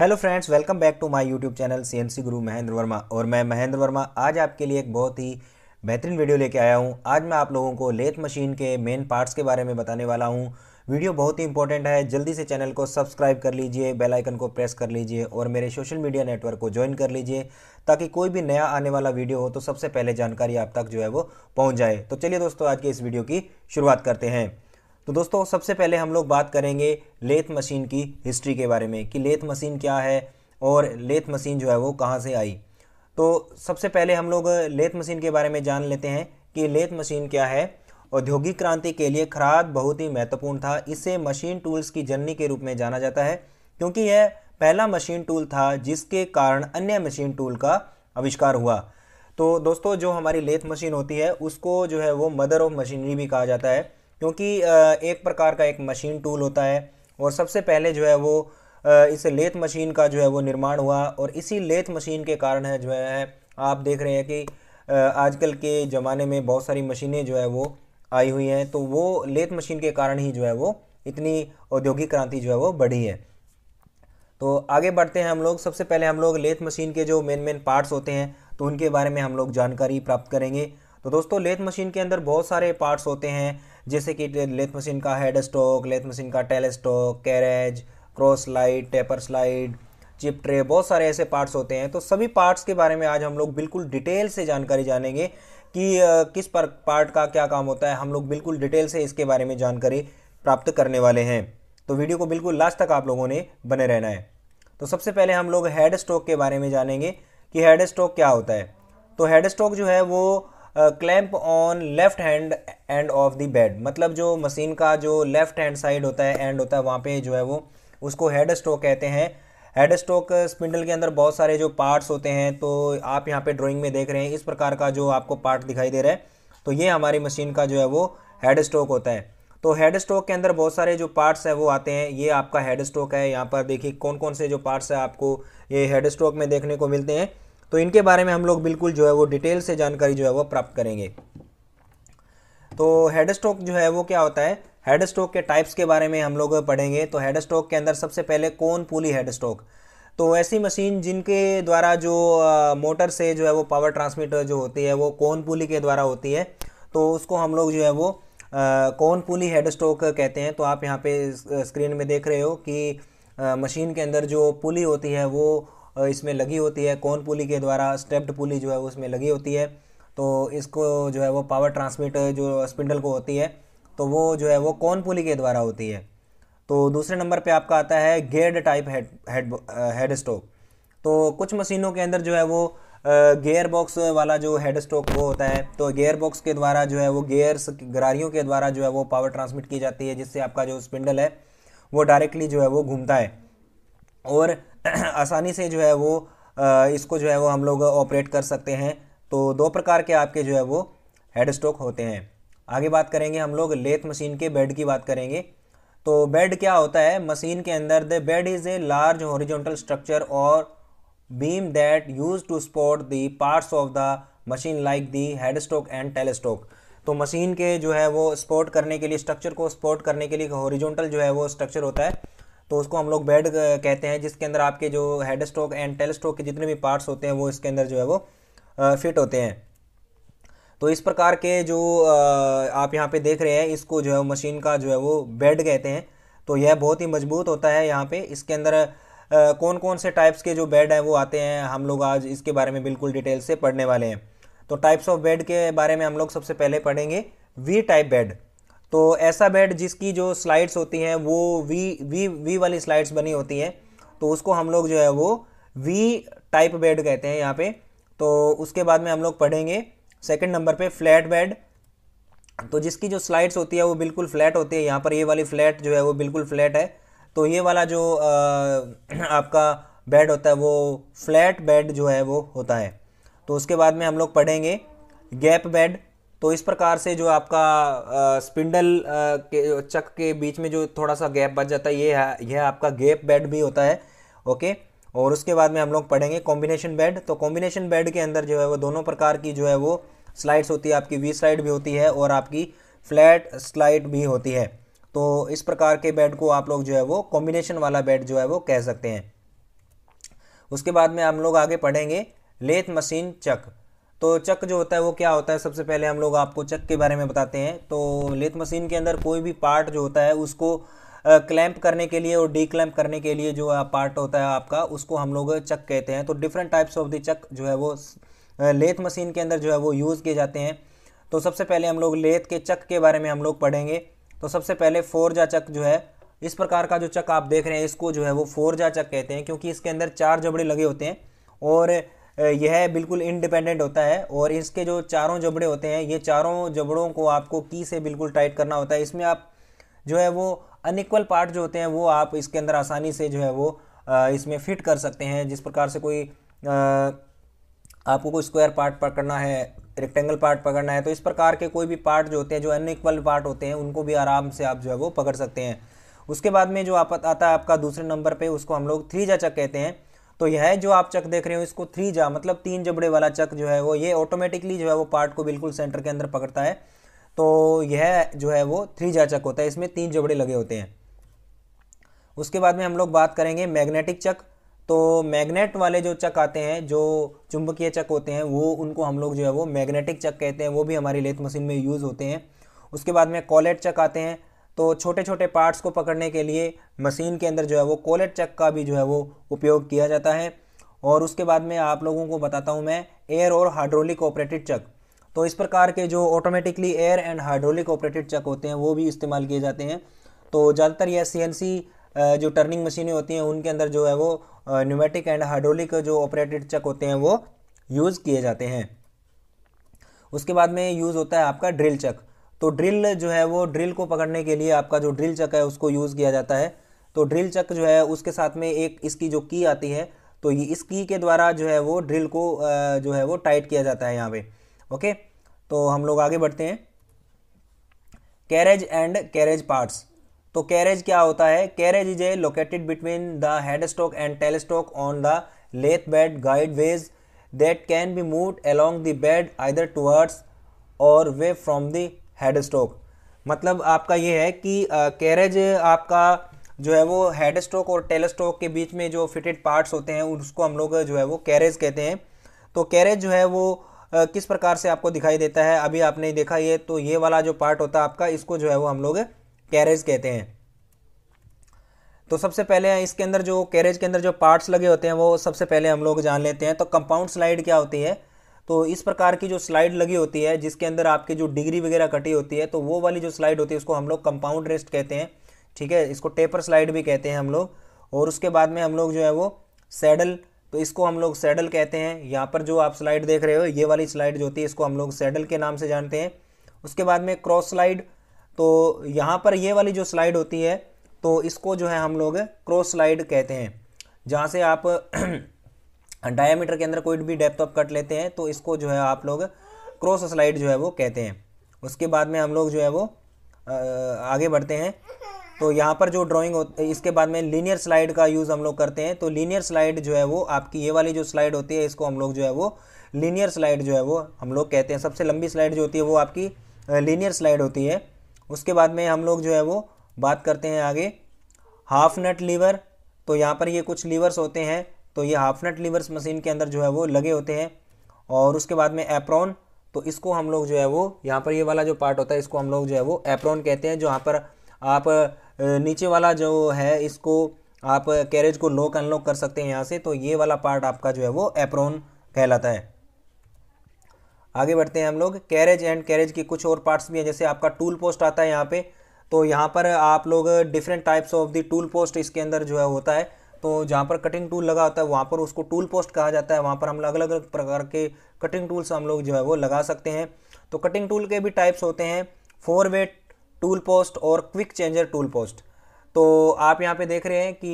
hello friends welcome back to my YouTube channel CNC Guru Mahendra Verma और मैं महेंद्र वर्मा आज आपके लिए एक बहुत ही बेहतरीन वीडियो लेके आया हूं आज मैं आप लोगों को लेथ मशीन के मेन पार्ट्स के बारे में बताने वाला हूं वीडियो बहुत ही इंपॉर्टेंट है जल्दी से चैनल को सब्सक्राइब कर लीजिए बेलाइकन को प्रेस कर लीजिए और मेरे सोशल मीडिया नेटवर्क को ज्वाइन कर लीजिए ताकि कोई भी नया आने वाला वीडियो हो तो सबसे पहले जानकारी आप तक जो है वो पहुँच जाए तो चलिए दोस्तों आज के इस वीडियो की शुरुआत करते हैं तो दोस्तों सबसे पहले हम लोग बात करेंगे लेथ मशीन की हिस्ट्री के बारे में कि लेथ मशीन क्या है और लेथ मशीन जो है वो कहाँ से आई तो सबसे पहले हम लोग लेथ मशीन के बारे में जान लेते हैं कि लेथ मशीन क्या है औद्योगिक क्रांति के लिए खराद बहुत ही महत्वपूर्ण था इसे मशीन टूल्स की जननी के रूप में जाना जाता है क्योंकि यह पहला मशीन टूल था जिसके कारण अन्य मशीन टूल का आविष्कार हुआ तो दोस्तों जो हमारी लेथ मशीन होती है उसको जो है वो मदर ऑफ मशीनरी भी कहा जाता है क्योंकि एक प्रकार का एक मशीन टूल होता है और सबसे पहले जो है वो इस लेथ मशीन का जो है वो निर्माण हुआ और इसी लेथ मशीन के कारण है जो है आप देख रहे हैं कि आजकल के ज़माने में बहुत सारी मशीनें जो है वो आई हुई हैं तो वो लेथ मशीन के कारण ही जो है वो इतनी औद्योगिक क्रांति जो है वो बढ़ी है तो आगे बढ़ते हैं हम लोग सबसे पहले हम लोग लेथ मशीन के जो मेन मेन पार्ट्स होते हैं तो उनके बारे में हम लोग जानकारी प्राप्त करेंगे तो दोस्तों लेथ मशीन के अंदर बहुत सारे पार्ट्स होते हैं जैसे कि लेथ मशीन का हेड स्टॉक लेथ मशीन का tail stock carriage cross light taper slide chip tray बहुत सारे ऐसे पार्ट्स होते हैं तो सभी पार्ट्स के बारे में आज हम लोग बिल्कुल डिटेल से जानकारी जानेंगे कि किस पर पार्ट का क्या काम होता है हम लोग बिल्कुल डिटेल से इसके बारे में जानकारी प्राप्त करने वाले हैं तो वीडियो को बिल्कुल लास्ट तक आप लोगों ने बने रहना है तो सबसे पहले हम लोग हेड स्टॉक के बारे में जानेंगे कि हेड स्टॉक क्या होता है तो हेड स्टॉक जो है वो clamp on left hand end of the bed मतलब जो मशीन का जो लेफ्ट हैंड साइड होता है एंड होता है वहाँ पे जो है वो उसको हेड स्ट्रोक कहते हैं हेड स्ट्रोक स्पिंडल के अंदर बहुत सारे जो पार्ट्स होते हैं तो आप यहाँ पे ड्राइंग में देख रहे हैं इस प्रकार का जो आपको पार्ट दिखाई दे रहा है तो ये हमारी मशीन का जो है वो हेड स्ट्रोक होता है तो हेड स्ट्रोक के अंदर बहुत सारे जो पार्ट्स हैं वो आते हैं ये आपका हेड स्ट्रोक है यहाँ पर देखिए कौन कौन से जो पार्ट्स हैं आपको ये हेड स्ट्रोक में देखने को मिलते हैं तो इनके बारे में हम लोग बिल्कुल जो है वो डिटेल से जानकारी जो है वो प्राप्त करेंगे तो हेड स्ट्रोक जो है वो क्या होता है हेड स्ट्रोक के टाइप्स के बारे में हम लोग पढ़ेंगे तो हेड स्ट्रोक के अंदर सबसे पहले कौन पुली हेड स्ट्रोक तो ऐसी मशीन जिनके द्वारा जो मोटर से जो है वो पावर ट्रांसमीटर जो होती है वो कौन पुली के द्वारा होती है तो उसको हम लोग जो है वो कौन पुली हेड स्ट्रोक कहते हैं तो आप यहाँ पे स्क्रीन में देख रहे हो कि मशीन के अंदर जो पुली होती है वो इसमें लगी होती है कौन पुली के द्वारा स्टेप्ड पुली जो है उसमें लगी होती है तो इसको जो है वो पावर ट्रांसमिट जो स्पिंडल को होती है तो वो जो है वो कौन पुली के द्वारा होती है तो दूसरे नंबर पे आपका आता है geared type head head head stock तो कुछ मशीनों के अंदर जो है वो गेयर बॉक्स वाला जो हेड स्टोक वो होता है तो गेयर बॉक्स के द्वारा जो है वो गेयर्स गरारियों के द्वारा जो है वो पावर ट्रांसमिट की जाती है जिससे आपका जो स्पिंडल है वो डायरेक्टली जो है वो घूमता है और आसानी से जो है वो इसको जो है वो हम लोग ऑपरेट कर सकते हैं तो दो प्रकार के आपके जो है वो हेड स्ट्रोक होते हैं आगे बात करेंगे हम लोग लेथ मशीन के बेड की बात करेंगे तो बेड क्या होता है मशीन के अंदर the bed is a large horizontal structure और beam that use to support the parts of the machine like the head stroke and tail stroke तो मशीन के जो है वो स्पोर्ट करने के लिए स्ट्रक्चर को स्पोर्ट करने के लिए हॉरिजॉन्टल जो है वो स्ट्रक्चर होता है तो उसको हम लोग बेड कहते हैं जिसके अंदर आपके जो head stroke and tail stroke के जितने भी पार्ट्स होते हैं वो इसके अंदर जो है वो फिट होते हैं तो इस प्रकार के जो आप यहाँ पे देख रहे हैं इसको जो है मशीन का जो है वो बेड कहते हैं तो यह बहुत ही मजबूत होता है यहाँ पे इसके अंदर कौन कौन से टाइप्स के जो बेड हैं वो आते हैं हम लोग आज इसके बारे में बिल्कुल डिटेल से पढ़ने वाले हैं तो टाइप्स ऑफ बेड के बारे में हम लोग सबसे पहले पढ़ेंगे वी टाइप बेड तो ऐसा बेड जिसकी जो स्लाइड्स होती हैं वो वी वी वी वाली स्लाइड्स बनी होती हैं तो उसको हम लोग जो है वो वी टाइप बेड कहते हैं यहाँ पे तो उसके बाद में हम लोग पढ़ेंगे सेकंड नंबर पे फ्लैट बेड तो जिसकी जो स्लाइड्स होती है वो बिल्कुल फ्लैट होती है यहाँ पर ये वाली फ्लैट जो है वो बिल्कुल फ्लैट है तो ये वाला जो आ, आपका बेड होता है वो फ्लैट बेड जो है वो होता है तो उसके बाद में हम लोग पढ़ेंगे गैप बेड तो इस प्रकार से जो आपका स्पिंडल के चक के बीच में जो थोड़ा सा गैप बच जाता है ये यह आपका गैप बेड भी होता है ओके और उसके बाद में हम लोग पढ़ेंगे कॉम्बिनेशन बेड तो कॉम्बिनेशन बेड के अंदर जो है वो दोनों प्रकार की जो है वो स्लाइड्स होती है आपकी वी स्लाइड भी होती है और आपकी फ्लैट स्लाइड भी होती है तो इस प्रकार के बेड को आप लोग जो है वो कॉम्बिनेशन वाला बेड जो है वो कह सकते हैं उसके बाद में हम लोग आगे पढ़ेंगे लेथ मशीन चक तो चक जो होता है वो क्या होता है सबसे पहले हम लोग आपको चक के बारे में बताते हैं तो लेथ मशीन के अंदर कोई भी पार्ट जो होता है उसको क्लैंप करने के लिए और डी क्लैम्प करने के लिए जो पार्ट होता है आपका उसको हम लोग चक कहते हैं तो different types of the chuck जो है वो लेथ मशीन के अंदर जो है वो यूज़ किए जाते हैं तो सबसे पहले हम लोग लेथ के चक के बारे में हम लोग पढ़ेंगे तो सबसे पहले फोरजा चक जो है इस प्रकार का जो चक आप देख रहे हैं इसको जो है वो फोरजा चक कहते हैं क्योंकि इसके अंदर चार जबड़े लगे होते हैं और यह बिल्कुल इंडिपेंडेंट होता है और इसके जो चारों जबड़े होते हैं ये चारों जबड़ों को आपको की से बिल्कुल टाइट करना होता है इसमें आप जो है वो अनइक्वल पार्ट जो होते हैं वो आप इसके अंदर आसानी से जो है वो इसमें फिट कर सकते हैं जिस प्रकार से कोई आपको कोई स्क्वायर पार्ट पकड़ना है रेक्टेंगल पार्ट पकड़ना है तो इस प्रकार के कोई भी पार्ट जो होते हैं जो अनइक्वल पार्ट होते हैं उनको भी आराम से आप जो है वो पकड़ सकते हैं उसके बाद में जो आप आता है आपका दूसरे नंबर पे उसको हम लोग थ्री जचक कहते हैं तो यह जो आप चक देख रहे हो इसको थ्री जा मतलब तीन जबड़े वाला चक जो है वो ये ऑटोमेटिकली जो है वो पार्ट को बिल्कुल सेंटर के अंदर पकड़ता है तो यह जो है वो थ्री जा चक होता है इसमें तीन जबड़े लगे होते हैं उसके बाद में हम लोग बात करेंगे मैग्नेटिक चक तो मैग्नेट वाले जो चक आते हैं जो चुंबकीय चक होते हैं वो उनको हम लोग जो है वो मैग्नेटिक चक कहते हैं वो भी हमारी लेथ मशीन में यूज़ होते हैं उसके बाद में कॉलेट चक आते हैं तो छोटे छोटे पार्ट्स को पकड़ने के लिए मशीन के अंदर जो है वो कोलेट चक का भी जो है वो उपयोग किया जाता है और उसके बाद में आप लोगों को बताता हूँ मैं एयर और हाइड्रोलिक ऑपरेटेड चक तो इस प्रकार के जो automatically air and hydraulic operated chuck होते हैं वो भी इस्तेमाल किए जाते हैं तो ज़्यादातर यह सी जो टर्निंग मशीनें होती हैं उनके अंदर जो है वो न्यूमेटिक एंड हाइड्रोलिक जो ऑपरेटेड चक होते हैं वो यूज़ किए जाते हैं उसके बाद में यूज़ होता है आपका ड्रिल चक तो ड्रिल जो है वो ड्रिल को पकड़ने के लिए आपका जो ड्रिल चक है उसको यूज़ किया जाता है तो ड्रिल चक जो है उसके साथ में एक इसकी जो की आती है तो ये इस की के द्वारा जो है वो ड्रिल को जो है वो टाइट किया जाता है यहाँ पे ओके तो हम लोग आगे बढ़ते हैं कैरेज एंड कैरेज पार्ट्स तो कैरेज क्या होता है carriage is a located between the head stock and tail stock on the lathe bed guide ways that can be move along the bed either towards or away from the head stroke मतलब आपका ये है कि carriage आपका जो है वो head stroke और टेल स्ट्रोक के बीच में जो फिटेड पार्ट्स होते हैं उसको हम लोग जो है वो कैरेज कहते हैं तो कैरेज जो है वो किस प्रकार से आपको दिखाई देता है अभी आपने देखा ये तो ये वाला जो पार्ट होता है आपका इसको जो है वो हम लोग कैरेज कहते हैं तो सबसे पहले इसके अंदर जो कैरेज के अंदर जो पार्ट्स लगे होते हैं वो सबसे पहले हम लोग जान लेते हैं तो कंपाउंड स्लाइड क्या होती है तो इस प्रकार की जो स्लाइड लगी होती है जिसके अंदर आपकी जो डिग्री वगैरह कटी होती है तो वो वाली जो स्लाइड होती है उसको हम लोग कंपाउंड रेस्ट कहते हैं ठीक है इसको टेपर स्लाइड भी कहते हैं हम लोग और उसके बाद में हम लोग जो है वो सैडल तो इसको हम लोग सैडल कहते हैं यहाँ पर जो आप स्लाइड देख रहे हो ये वाली स्लाइड जो होती है इसको हम लोग सैडल के नाम से जानते हैं उसके बाद में क्रॉस स्लाइड तो यहाँ पर ये वाली जो स्लाइड होती है तो इसको जो है हम लोग क्रॉस स्लाइड कहते हैं जहाँ से आप डायामीटर के अंदर कोई भी डेप्थ ऑफ कट लेते हैं तो इसको जो है आप लोग क्रॉस स्लाइड जो है वो कहते हैं उसके बाद में हम लोग जो है वो आगे बढ़ते हैं तो यहाँ पर जो ड्राइंग होती इसके बाद में लीनियर स्लाइड का यूज़ हम लोग करते हैं तो लीनियर स्लाइड जो है वो आपकी ये वाली जो स्लाइड होती है इसको हम लोग जो है वो लीनियर स्लाइड जो है वो हम लोग कहते हैं सबसे लंबी स्लाइड जो होती है वो आपकी लीनियर स्लाइड होती है उसके बाद में हम लोग जो है वो बात करते हैं आगे हाफ नट लीवर तो यहाँ पर ये कुछ लीवर्स होते हैं तो ये हाफ नट लीवर्स मशीन के अंदर जो है वो लगे होते हैं और उसके बाद में एप्रॉन तो इसको हम लोग जो है वो यहाँ पर ये वाला जो पार्ट होता है इसको हम लोग जो है वो एप्रॉन कहते हैं जहाँ पर आप नीचे वाला जो है इसको आप कैरेज को लॉक अनलॉक कर सकते हैं यहाँ से तो ये वाला पार्ट आपका जो है वो एप्रॉन कहलाता है आगे बढ़ते हैं हम लोग कैरेज एंड कैरेज के कुछ और पार्ट्स भी हैं जैसे आपका टूल पोस्ट आता है यहाँ पे तो यहाँ पर आप लोग different types of the tool post इसके अंदर जो है होता है तो जहाँ पर कटिंग टूल लगा होता है वहाँ पर उसको टूल पोस्ट कहा जाता है वहाँ पर हम अलग अलग प्रकार के कटिंग टूल्स हम लोग जो है वो लगा सकते हैं तो कटिंग टूल के भी टाइप्स होते हैं फोर वेट टूल पोस्ट और क्विक चेंजर टूल पोस्ट तो आप यहाँ पे देख रहे हैं कि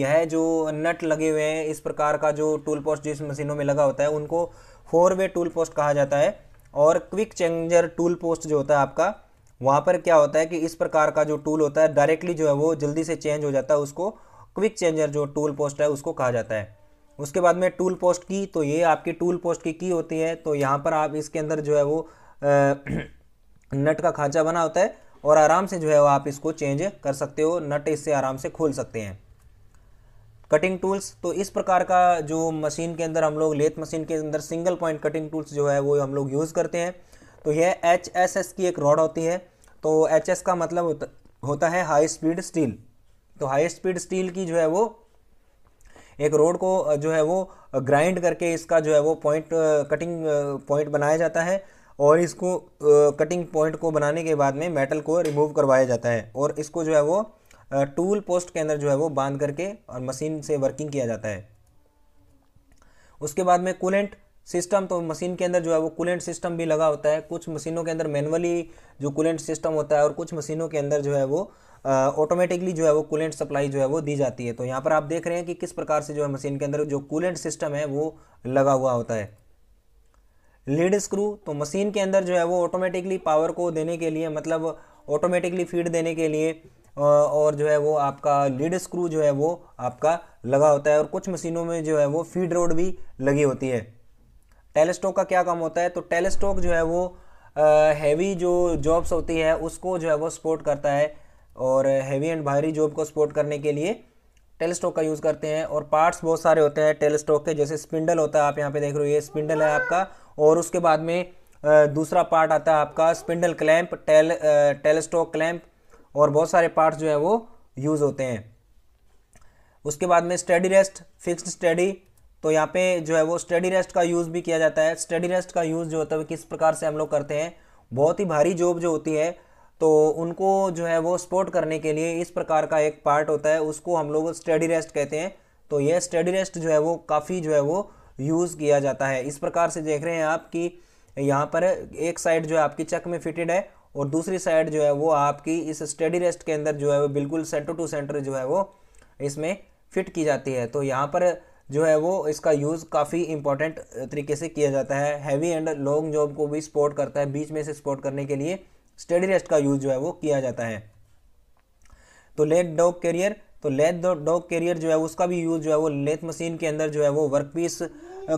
यह जो नट लगे हुए हैं इस प्रकार का जो टूल पोस्ट जिस मशीनों में लगा होता है उनको फोर वे टूल पोस्ट कहा जाता है और क्विक चेंजर टूल पोस्ट जो होता है आपका वहाँ पर क्या होता है कि इस प्रकार का जो टूल होता है डायरेक्टली जो है वो जल्दी से चेंज हो जाता है उसको क्विक चेंजर जो टूल पोस्ट है उसको कहा जाता है उसके बाद में टूल पोस्ट की तो ये आपकी टूल पोस्ट की की होती है तो यहाँ पर आप इसके अंदर जो है वो नट का खांचा बना होता है और आराम से जो है वो आप इसको चेंज कर सकते हो नट इससे आराम से खोल सकते हैं कटिंग टूल्स तो इस प्रकार का जो मशीन के अंदर हम लोग लेथ मशीन के अंदर सिंगल पॉइंट कटिंग टूल्स जो है वो हम लोग यूज़ करते हैं तो यह एच एस एस की एक रॉड होती है तो एच एस का मतलब होता है हाई स्पीड स्टील तो हाई स्पीड स्टील की जो है वो एक रोड को जो है वो ग्राइंड करके इसका जो है वो पॉइंट कटिंग पॉइंट बनाया जाता है और इसको कटिंग पॉइंट को बनाने के बाद में मेटल को रिमूव करवाया जाता है और इसको जो है वो टूल पोस्ट के अंदर जो है वो बांध करके और मशीन से वर्किंग किया जाता है उसके बाद में कूलेंट सिस्टम तो मशीन के अंदर जो है वो कूलेंट सिस्टम भी लगा होता है कुछ मशीनों के अंदर मैनुअली जो कूलेंट सिस्टम होता है और कुछ मशीनों के अंदर जो है वो ऑटोमेटिकली जो है वो कूलेंट सप्लाई जो है वो दी जाती है तो यहाँ पर आप देख रहे हैं कि किस प्रकार से जो है मशीन के अंदर जो कूलेंट सिस्टम है वो लगा हुआ होता है लीड स्क्रू तो मशीन के अंदर जो है वो ऑटोमेटिकली पावर को देने के लिए मतलब ऑटोमेटिकली फीड देने के लिए और जो है वो आपका लीड स्क्रू जो है वो आपका लगा होता है और कुछ मशीनों में जो है वो फीड रोड भी लगी होती है टेलीस्टोक का क्या काम होता है तो टेलीस्टोक जो है वो हैवी जो जॉब्स होती है उसको जो है वो सपोर्ट करता है और हैवी एंड भारी जॉब को सपोर्ट करने के लिए टेलीस्टोक का यूज़ करते हैं और पार्ट्स बहुत सारे होते हैं टेलीस्टोक के जैसे स्पिंडल होता है आप यहाँ पे देख रहे हो ये स्पिंडल है आपका और उसके बाद में दूसरा पार्ट आता है आपका spindle clamp tail tailstock clamp और बहुत सारे पार्ट्स जो है वो यूज़ होते हैं उसके बाद में स्टडी रेस्ट फिक्स्ड स्टडी तो यहाँ पे जो है वो स्टडी रेस्ट का यूज़ भी किया जाता है स्टडी रेस्ट का यूज़ जो होता है किस प्रकार से हम लोग करते हैं बहुत ही भारी जॉब जो होती है तो उनको जो है वो सपोर्ट करने के लिए इस प्रकार का एक पार्ट होता है उसको हम लोग स्टडी रेस्ट कहते हैं तो ये स्टडी रेस्ट जो है वो काफ़ी जो है वो यूज़ किया जाता है इस प्रकार से देख रहे हैं आप कि यहाँ पर एक साइड जो है आपकी चक में फिटेड है और दूसरी साइड जो है वो आपकी इस स्टडी रेस्ट के अंदर जो है वो बिल्कुल सेंटर टू सेंटर जो है वो इसमें फिट की जाती है तो यहाँ पर जो है वो इसका यूज़ काफ़ी इंपॉर्टेंट तरीके से किया जाता है हैवी एंड लॉन्ग जॉब को भी सपोर्ट करता है बीच में से सपोर्ट करने के लिए स्टडी रेस्ट का यूज़ जो है वो किया जाता है तो लेट डॉग कैरियर तो लेथ डॉग कैरियर जो है उसका भी यूज़ जो है वो लेथ मशीन के अंदर जो है वो वर्क पीस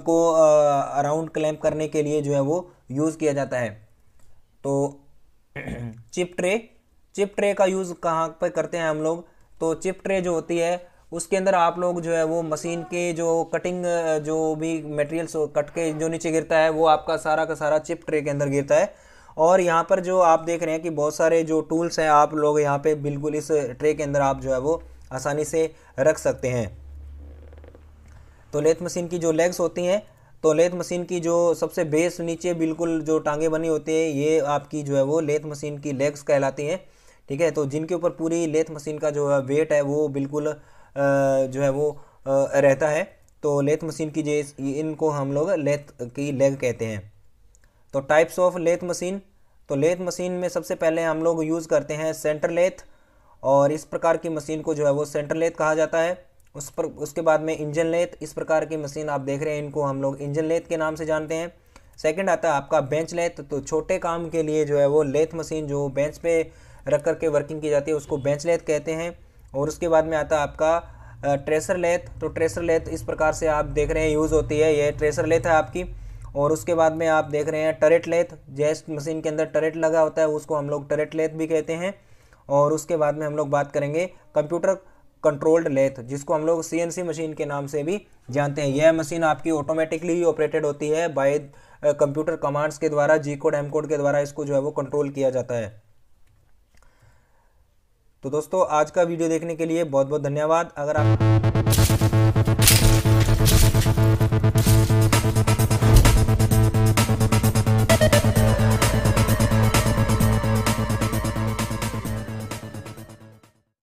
को अराउंड क्लैम्प करने के लिए जो है वो यूज़ किया जाता है तो चिप ट्रे चिप ट्रे का यूज़ कहाँ पर करते हैं हम लोग तो चिप ट्रे जो होती है उसके अंदर आप लोग जो है वो मशीन के जो कटिंग जो भी मटेरियल्स कट के जो नीचे गिरता है वो आपका सारा का सारा चिप ट्रे के अंदर गिरता है और यहाँ पर जो आप देख रहे हैं कि बहुत सारे जो टूल्स हैं आप लोग यहाँ पे बिल्कुल इस ट्रे के अंदर आप जो है वो आसानी से रख सकते हैं तो लेथ मशीन की जो लेग्स होती हैं तो लेथ मशीन की जो सबसे बेस नीचे बिल्कुल जो टांगे बनी होती है ये आपकी जो है वो लेथ मशीन की लेग्स कहलाती हैं ठीक है तो जिनके ऊपर पूरी लेथ मशीन का जो है वेट है वो बिल्कुल जो है वो रहता है तो लेथ मशीन की जो इनको हम लोग लेथ की लेग कहते हैं तो टाइप्स ऑफ लेथ मशीन तो लेथ मशीन में सबसे पहले हम लोग यूज़ करते हैं सेंटर लेथ और इस प्रकार की मशीन को जो है वो सेंटर लेथ कहा जाता है उस पर उसके बाद में इंजन लेथ इस प्रकार की मशीन आप देख रहे हैं इनको हम लोग इंजन लेथ के नाम से जानते हैं सेकंड आता है आपका बेंच लेथ तो छोटे काम के लिए जो है वो लेथ मशीन जो बेंच पे रख कर के वर्किंग की जाती है उसको बेंच लेथ कहते हैं और उसके बाद में आता है आपका ट्रेसर लेथ तो ट्रेसर लेथ इस प्रकार से आप देख रहे हैं यूज़ होती है ये ट्रेसर लेथ है आपकी और उसके बाद में आप देख रहे हैं टरेट लेथ जेस्ट मशीन के अंदर टरेट लगा होता है उसको हम लोग टरेट लेथ भी कहते हैं और उसके बाद में हम लोग बात करेंगे कंप्यूटर कंट्रोल्ड लेथ जिसको हम लोग सी मशीन के नाम से भी जानते हैं यह मशीन आपकी ऑटोमेटिकली ऑपरेटेड होती है बाय कंप्यूटर कमांड्स के द्वारा जी कोड एम कोड के द्वारा इसको जो है वो कंट्रोल किया जाता है तो दोस्तों आज का वीडियो देखने के लिए बहुत बहुत धन्यवाद अगर आप